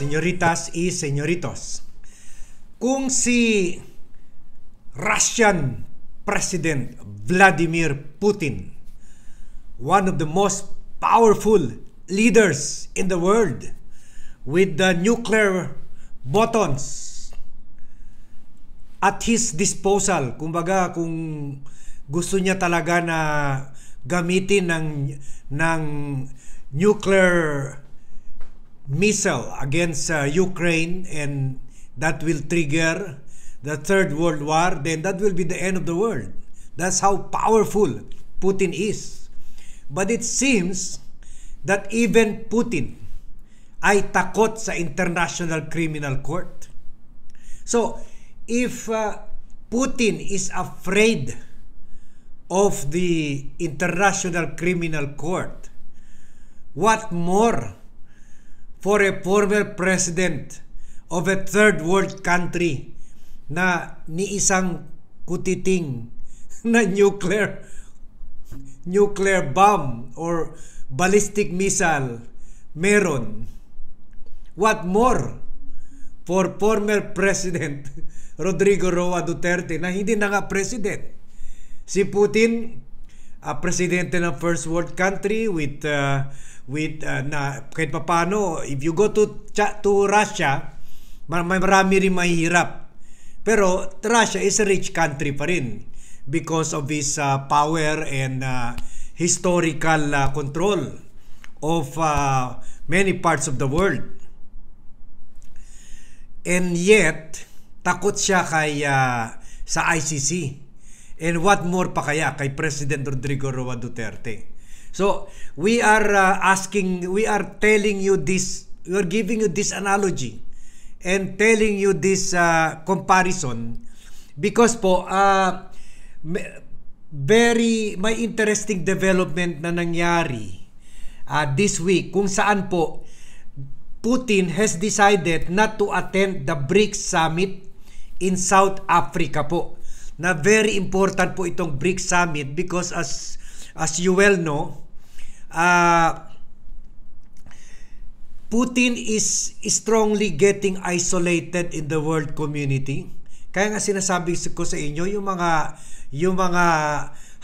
señoritas y señoritos. Kung si Russian President Vladimir Putin, one of the most powerful leaders in the world with the nuclear buttons at his disposal. Kumbaga kung gusto niya talaga na gamitin ng ng nuclear missile against uh, Ukraine and that will trigger the Third World War, then that will be the end of the world. That's how powerful Putin is. But it seems that even Putin ay takot sa International Criminal Court. So, if uh, Putin is afraid of the International Criminal Court, what more for a former president of a third world country na ni isang kutiting na nuclear nuclear bomb or ballistic missile meron. What more for former President Rodrigo Roa Duterte na hindi na nga president. Si Putin, uh, presidente ng first world country with uh, with uh, na kahit papano if you go to to Russia may marami rin mahihirap pero Russia is a rich country pa rin because of his uh, power and uh, historical uh, control of uh, many parts of the world and yet takot siya kay uh, sa ICC and what more pa kaya kay President Rodrigo Roa Duterte So, we are uh, asking, we are telling you this, we are giving you this analogy and telling you this uh, comparison because po, uh, very, may interesting development na nangyari uh, this week kung saan po Putin has decided not to attend the BRICS summit in South Africa po. Na very important po itong BRICS summit because as as you well know, uh, Putin is strongly getting isolated in the world community. Kaya nga sinasabi ko sa inyo yung mga yung mga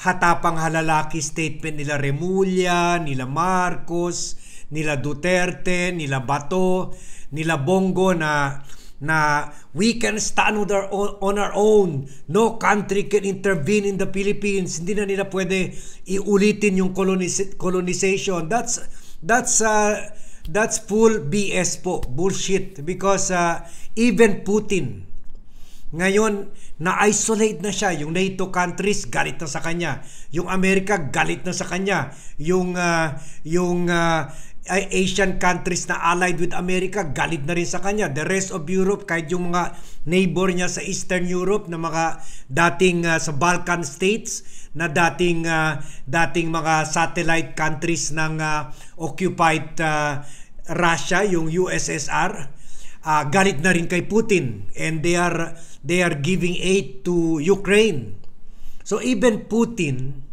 hatapang halalaki statement nila Remulla, nila Marcos, nila Duterte, nila Bato, nila Bongo na na we can stand on our own, on our own. No country can intervene in the Philippines. Hindi na nila pwede iulitin yung coloniz- colonization. That's that's uh, that's full BS po, bullshit because uh, even Putin ngayon na-isolate na siya yung NATO countries galit na sa kanya yung Amerika galit na sa kanya yung uh, yung uh, Asian countries na allied with America, galit na rin sa kanya. The rest of Europe, kahit yung mga neighbor niya sa Eastern Europe na mga dating uh, sa Balkan states na dating uh, dating mga satellite countries ng uh, occupied uh, Russia, yung USSR, uh, galit na rin kay Putin and they are they are giving aid to Ukraine. So even Putin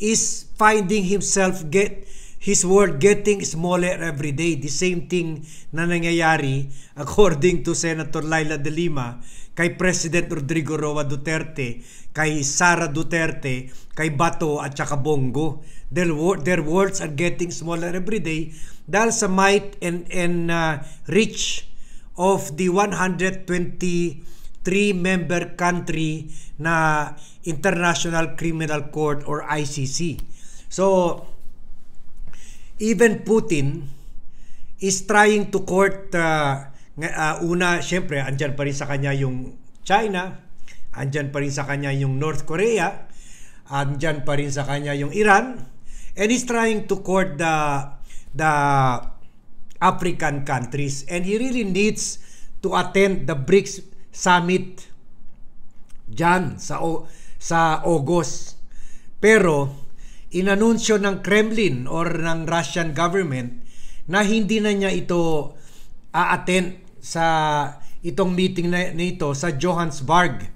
is finding himself get his world getting smaller every day. The same thing na nangyayari according to Senator Laila de Lima kay President Rodrigo Roa Duterte, kay Sara Duterte, kay Bato at saka Bongo. Their, their worlds are getting smaller every day dahil sa might and, and uh, reach of the 123 member country na International Criminal Court or ICC. So, even Putin is trying to court uh, uh, una, syempre, andyan pa rin sa kanya yung China, andyan pa rin sa kanya yung North Korea, andyan pa rin sa kanya yung Iran, and he's trying to court the the African countries and he really needs to attend the BRICS summit diyan sa sa August. Pero inanunsyo ng Kremlin or ng Russian government na hindi na niya ito a-attend sa itong meeting na nito sa Johannesburg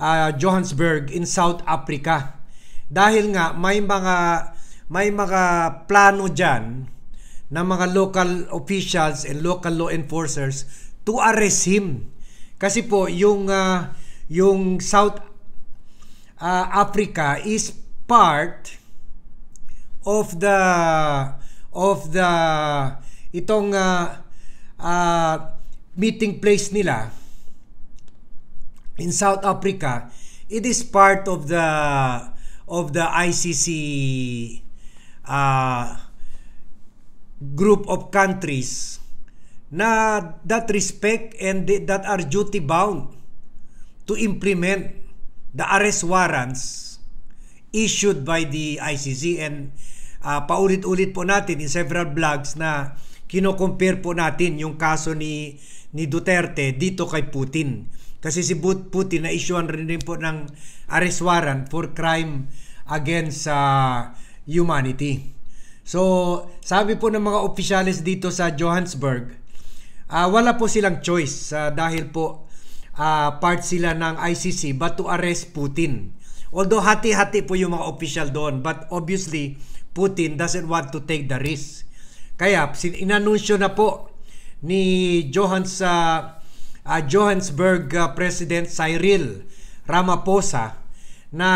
uh, Johannesburg in South Africa dahil nga may mga may mga plano diyan na mga local officials and local law enforcers to arrest him kasi po yung uh, yung South uh, Africa is part of the of the itong uh, uh, meeting place nila in South Africa it is part of the of the ICC uh, ah, group of countries na that respect and that are duty bound to implement the arrest warrants issued by the ICC and uh, paulit-ulit po natin in several vlogs na kino-compare po natin yung kaso ni ni Duterte dito kay Putin. Kasi si Putin na issuean rin, rin po ng arrest warrant for crime against uh, humanity. So, sabi po ng mga officials dito sa Johannesburg, uh, wala po silang choice uh, dahil po uh, part sila ng ICC but to arrest Putin. Although hati-hati po yung mga official doon but obviously Putin doesn't want to take the risk. Kaya inanunsyo na po ni Johans uh, ah, uh, ah, Johannesburg uh, President Cyril Ramaphosa na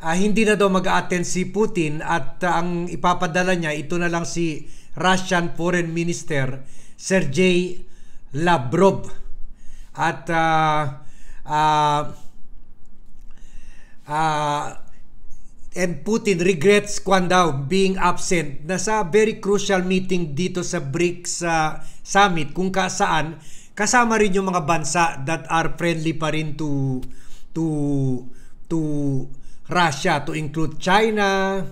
uh, hindi na daw mag-attend si Putin at uh, ang ipapadala niya ito na lang si Russian Foreign Minister Sergey Lavrov at uh, uh, uh, and Putin regrets Kwan being absent na sa very crucial meeting dito sa BRICS uh, summit kung kasaan kasama rin yung mga bansa that are friendly pa rin to to to Russia to include China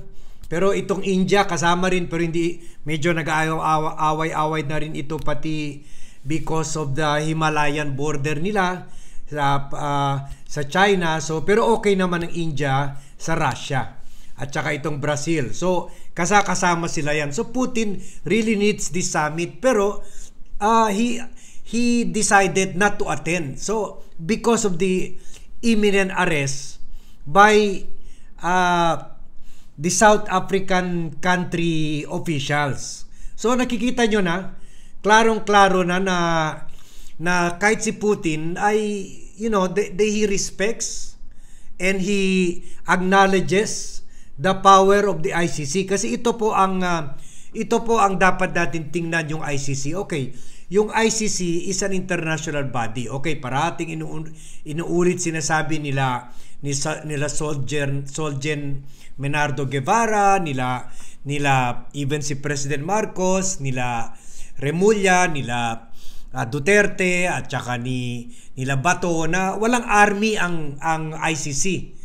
pero itong India kasama rin pero hindi medyo nag-aaway-away na rin ito pati because of the Himalayan border nila sa, uh, sa China. So, pero okay naman ang India sa Russia at saka itong Brazil. So, kasakasama sila yan. So, Putin really needs this summit pero uh, he he decided not to attend. So, because of the imminent arrest by uh, the South African country officials. So, nakikita nyo na, klarong-klaro na na na kahit si Putin ay you know they, they, he respects and he acknowledges the power of the ICC kasi ito po ang uh, ito po ang dapat natin tingnan yung ICC okay yung ICC is an international body okay parating inu- inuulit sinasabi nila ni nila Solgen Solgen Menardo Guevara nila nila even si President Marcos nila Remulla nila uh, Duterte at saka ni nila Bato na walang army ang ang ICC.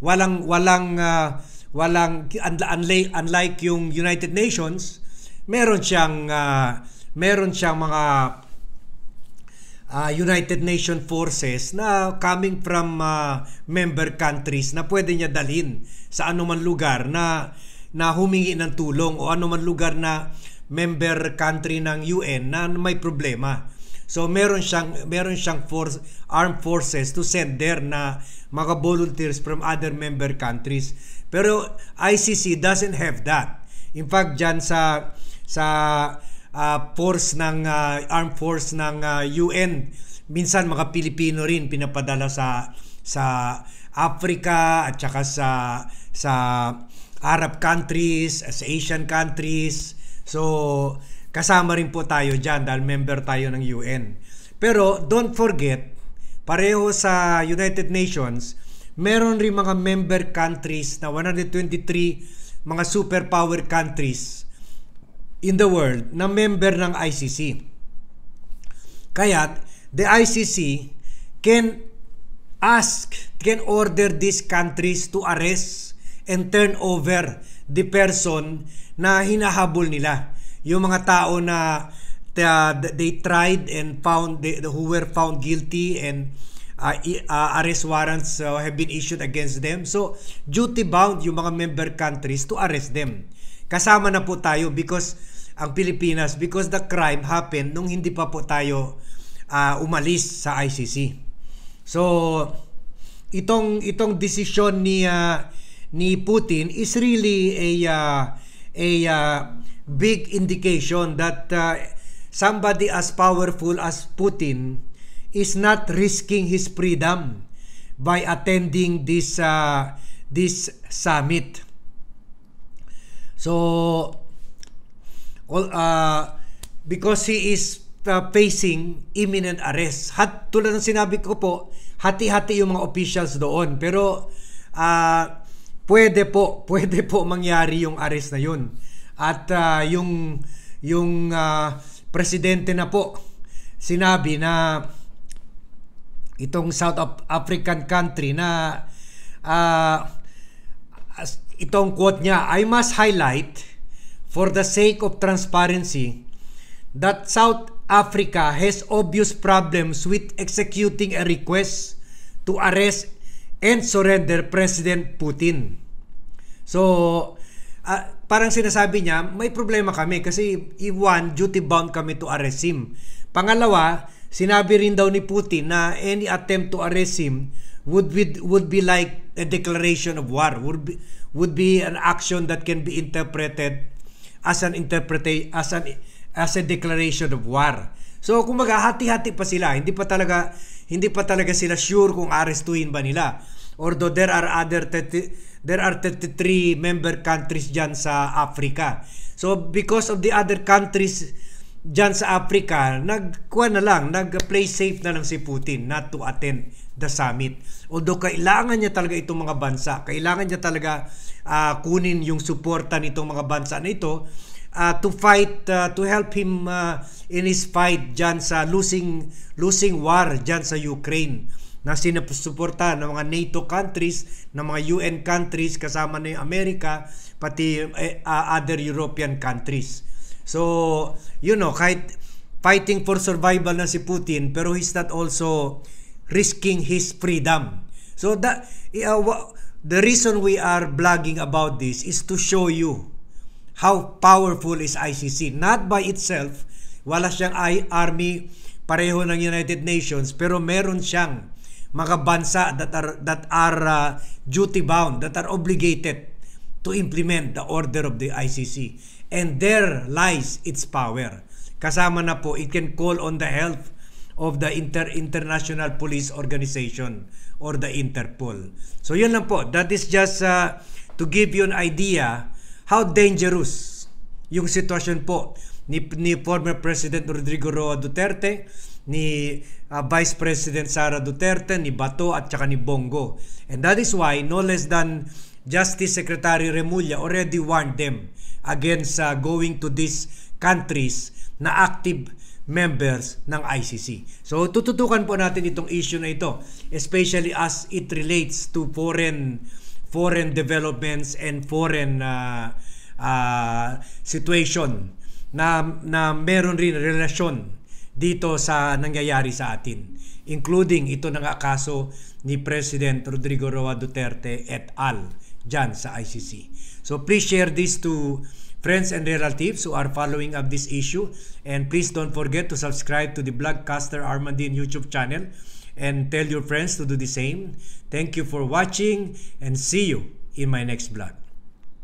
Walang walang uh, walang unlike, unlike yung United Nations, meron siyang uh, meron siyang mga uh, United Nation forces na coming from uh, member countries na pwede niya dalhin sa anuman lugar na na humingi ng tulong o anuman lugar na member country ng UN na may problema. So meron siyang meron siyang force, armed forces to send there na mga volunteers from other member countries. Pero ICC doesn't have that. In fact, diyan sa sa uh, force ng uh, armed force ng uh, ah, UN, minsan mga Pilipino rin pinapadala sa sa Africa at saka sa sa Arab countries, sa Asian countries, So, kasama rin po tayo dyan dahil member tayo ng UN. Pero don't forget, pareho sa United Nations, meron rin mga member countries na 123 mga superpower countries in the world na member ng ICC. Kaya the ICC can ask, can order these countries to arrest and turnover the person na hinahabol nila. Yung mga tao na they tried and found they, who were found guilty and uh, uh, arrest warrants uh, have been issued against them. So, duty bound yung mga member countries to arrest them. Kasama na po tayo because ang Pilipinas, because the crime happened nung hindi pa po tayo uh, umalis sa ICC. So, itong itong desisyon ni uh, ni Putin is really a uh, a uh, big indication that uh, somebody as powerful as Putin is not risking his freedom by attending this uh, this summit. So all uh, because he is uh, facing imminent arrest. Hat tulad ng sinabi ko po, hati-hati yung mga officials doon. Pero uh, pwede po, pwede po mangyari yung arrest na yun. At uh, yung yung uh, presidente na po sinabi na itong South African country na uh, itong quote niya, I must highlight for the sake of transparency that South Africa has obvious problems with executing a request to arrest and surrender President Putin. So, uh, parang sinasabi niya, may problema kami kasi one, duty bound kami to arrest him. Pangalawa, sinabi rin daw ni Putin na any attempt to arrest him would be, would be like a declaration of war, would be, would be an action that can be interpreted as an interpretation as an as a declaration of war. So kumbaga hati-hati pa sila, hindi pa talaga hindi pa talaga sila sure kung arestuhin ba nila. Although there are other There are 33 member countries dyan sa Africa. So because of the other countries dyan sa Africa, nagkuha na lang, nag-play safe na lang si Putin not to attend the summit. Although kailangan niya talaga itong mga bansa, kailangan niya talaga uh, kunin yung suporta nitong mga bansa na ito uh, to fight uh, to help him uh, in his fight diyan sa losing losing war diyan sa Ukraine na sinusuporta ng mga NATO countries, ng mga UN countries kasama na yung Amerika, pati uh, other European countries. So, you know, kahit fighting for survival na si Putin, pero he's not also risking his freedom. So, the, eh, uh, the reason we are blogging about this is to show you how powerful is ICC. Not by itself, wala siyang army pareho ng United Nations, pero meron siyang mga bansa that are, that are uh, duty bound, that are obligated to implement the order of the ICC. And there lies its power. Kasama na po, it can call on the help of the Inter International Police Organization or the Interpol. So yun lang po, that is just uh, to give you an idea how dangerous yung sitwasyon po ni, ni former President Rodrigo Roa Duterte ni uh, Vice President Sara Duterte, ni Bato at saka ni Bongo. And that is why no less than Justice Secretary Remulla already warned them against uh, going to these countries na active members ng ICC. So tututukan po natin itong issue na ito, especially as it relates to foreign foreign developments and foreign uh, uh, situation na na meron rin relasyon dito sa nangyayari sa atin, including ito ng akaso ni President Rodrigo Roa Duterte et al. dyan sa ICC. So please share this to friends and relatives who are following up this issue and please don't forget to subscribe to the Blogcaster Armandine YouTube channel and tell your friends to do the same. Thank you for watching and see you in my next vlog.